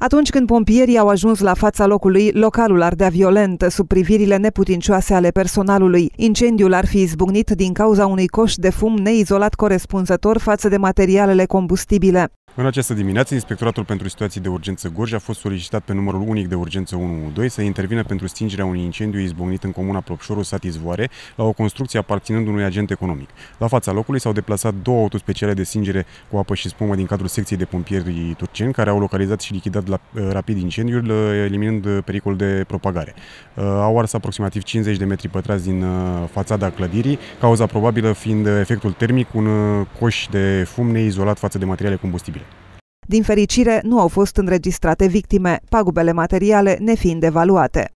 Atunci când pompierii au ajuns la fața locului, localul ardea violent, sub privirile neputincioase ale personalului. Incendiul ar fi izbucnit din cauza unui coș de fum neizolat corespunzător față de materialele combustibile. În această dimineață, Inspectoratul pentru Situații de Urgență Gorj a fost solicitat pe numărul unic de urgență 112 să intervină pentru stingerea unui incendiu izbucnit în comuna Plopșorul sat Izvoare, la o construcție aparținând unui agent economic. La fața locului s-au deplasat două autospeciale de stingere cu apă și spumă din cadrul secției de pompieri turceni, care au localizat și lichidat la, eh, rapid incendiul, eh, eliminând pericol de propagare. Eh, au ars aproximativ 50 de metri pătrați din fațada clădirii, cauza probabilă fiind efectul termic, un coș de fum neizolat față de materiale combustibile. Din fericire, nu au fost înregistrate victime, pagubele materiale nefiind evaluate.